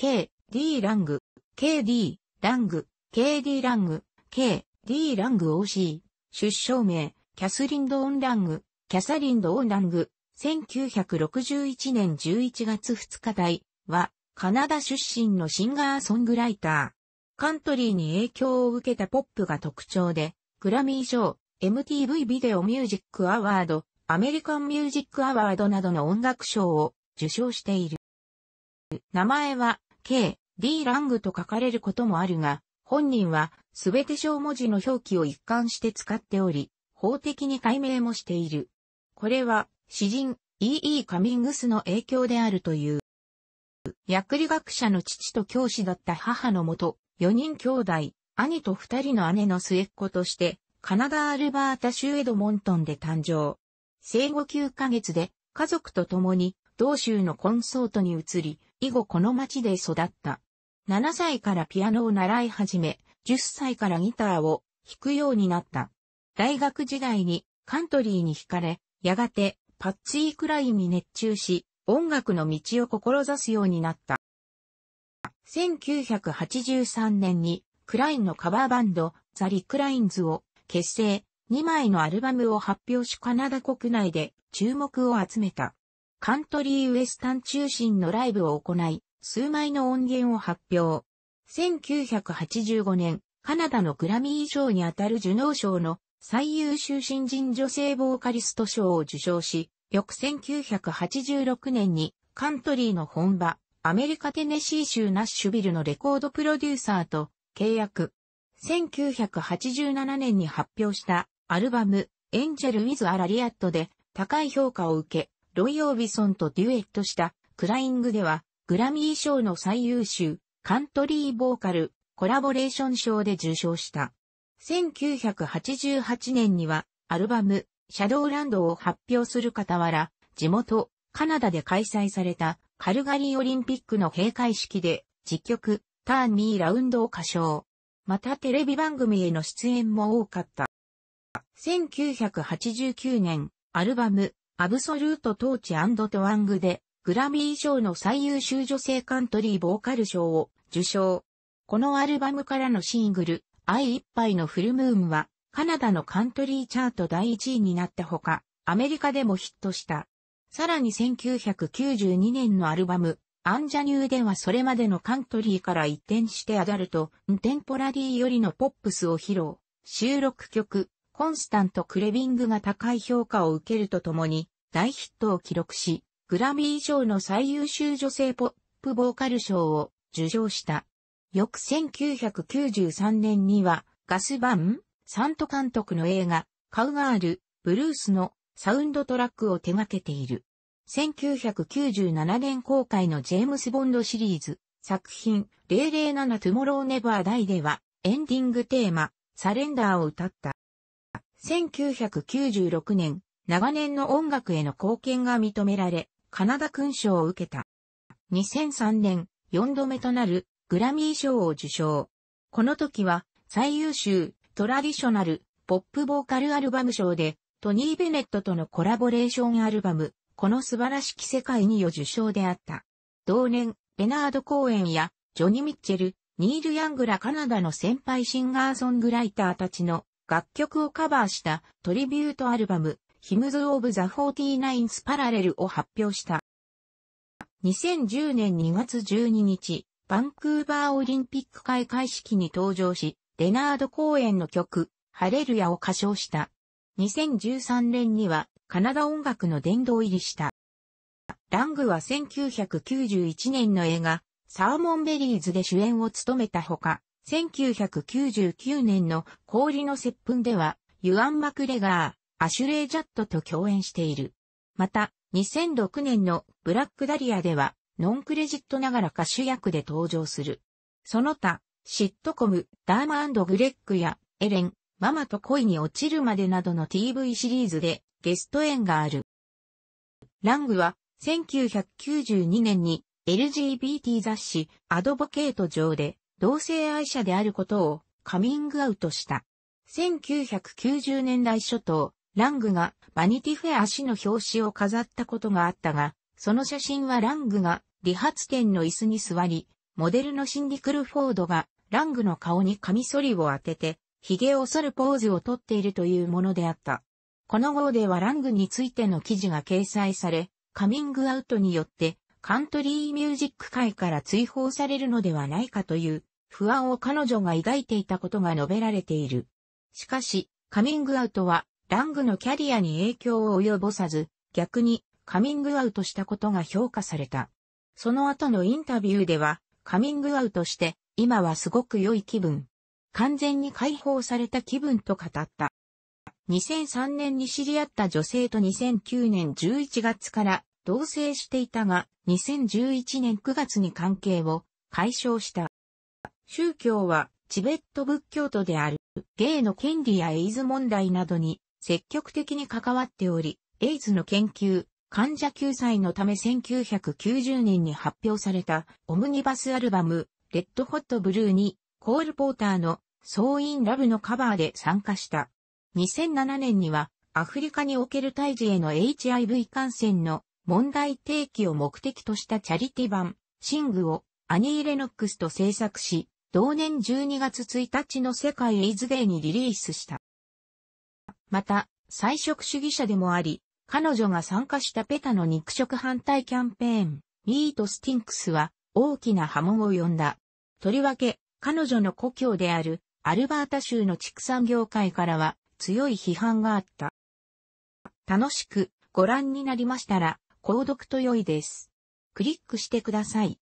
K、D ラング、KD、ラング、KD ラング、K、D ラング OC、出生名、キャスリン・ドオン・ラング、キャサリン・ドオン・ラング、1961年11月2日台は、カナダ出身のシンガーソングライター。カントリーに影響を受けたポップが特徴で、グラミー賞、MTV ビデオミュージックアワード、アメリカンミュージックアワードなどの音楽賞を受賞している。名前は K、D ラングと書かれることもあるが、本人はすべて小文字の表記を一貫して使っており、法的に解明もしている。これは、詩人、E.E. カミングスの影響であるという。薬理学者の父と教師だった母のもと、4人兄弟、兄と2人の姉の末っ子として、カナダ・アルバータ州エドモントンで誕生。生後9ヶ月で、家族と共に、同州のコンソートに移り、以後この町で育った。7歳からピアノを習い始め、10歳からギターを弾くようになった。大学時代にカントリーに惹かれ、やがてパッツィークラインに熱中し、音楽の道を志すようになった。1983年にクラインのカバーバンドザ・リクラインズを結成、2枚のアルバムを発表しカナダ国内で注目を集めた。カントリーウエスタン中心のライブを行い、数枚の音源を発表。1985年、カナダのグラミー賞にあたる受納賞の最優秀新人女性ボーカリスト賞を受賞し、翌1986年にカントリーの本場、アメリカテネシー州ナッシュビルのレコードプロデューサーと契約。1987年に発表したアルバムエンジェル・ウィズ・ア・ラリアットで高い評価を受け、ロイ・オービソンとデュエットしたクライングではグラミー賞の最優秀カントリーボーカルコラボレーション賞で受賞した。1988年にはアルバムシャドーランドを発表する傍ら地元カナダで開催されたカルガリーオリンピックの閉会式で実曲ターンミーラウンドを歌唱。またテレビ番組への出演も多かった。1989年アルバムアブソルートトーチトワングで、グラミー賞の最優秀女性カントリーボーカル賞を受賞。このアルバムからのシングル、愛一杯のフルムーンは、カナダのカントリーチャート第1位になったほか、アメリカでもヒットした。さらに1992年のアルバム、アンジャニューではそれまでのカントリーから一転してアダルト、テンポラリーよりのポップスを披露。収録曲、コンスタント・クレビングが高い評価を受けるとともに、大ヒットを記録し、グラミー賞の最優秀女性ポップボーカル賞を受賞した。翌1993年には、ガス・バン、サント監督の映画、カウガール、ブルースのサウンドトラックを手掛けている。1997年公開のジェームス・ボンドシリーズ、作品、007トゥモロー・ネバー・ダイでは、エンディングテーマ、サレンダーを歌った。1996年、長年の音楽への貢献が認められ、カナダ勲章を受けた。2003年、4度目となるグラミー賞を受賞。この時は最優秀トラディショナルポップボーカルアルバム賞でトニー・ベネットとのコラボレーションアルバム、この素晴らしき世界によ受賞であった。同年、ベナード・コーエンやジョニ・ー・ミッチェル、ニール・ヤングらカナダの先輩シンガーソングライターたちの楽曲をカバーしたトリビュートアルバム、Hymns of the 49th Parallel を発表した。2010年2月12日、バンクーバーオリンピック開会式に登場し、レナード公演の曲、ハレルヤを歌唱した。2013年には、カナダ音楽の殿堂入りした。ラングは1991年の映画、サーモンベリーズで主演を務めたほか、1999年の氷の接吻では、ユアン・マクレガー、アシュレイ・ジャットと共演している。また、2006年のブラックダリアでは、ノンクレジットながら歌手役で登場する。その他、シットコム、ダーマグレッグや、エレン、ママと恋に落ちるまでなどの TV シリーズでゲスト演がある。ラングは、1992年に LGBT 雑誌アドボケート上で同性愛者であることをカミングアウトした。1990年代初頭、ラングがバニティフェア氏の表紙を飾ったことがあったが、その写真はラングが理髪店の椅子に座り、モデルのシンディ・クルフォードがラングの顔にカミソリを当てて、髭を剃るポーズをとっているというものであった。この号ではラングについての記事が掲載され、カミングアウトによってカントリーミュージック界から追放されるのではないかという不安を彼女が抱いていたことが述べられている。しかし、カミングアウトは、ラングのキャリアに影響を及ぼさず、逆にカミングアウトしたことが評価された。その後のインタビューでは、カミングアウトして、今はすごく良い気分。完全に解放された気分と語った。2003年に知り合った女性と2009年11月から同棲していたが、2011年9月に関係を解消した。宗教はチベット仏教徒である、ゲイの権利やエイズ問題などに積極的に関わっており、エイズの研究、患者救済のため1990年に発表されたオムニバスアルバム、レッドホットブルーに、コールポーターのソーインラブのカバーで参加した。2007年には、アフリカにおける胎児への HIV 感染の問題提起を目的としたチャリティ版、シングをアニー・レノックスと制作し、同年12月1日の世界イズデーにリリースした。また、菜食主義者でもあり、彼女が参加したペタの肉食反対キャンペーン、ミートスティンクスは大きな波紋を呼んだ。とりわけ、彼女の故郷であるアルバータ州の畜産業界からは強い批判があった。楽しくご覧になりましたら、購読と良いです。クリックしてください。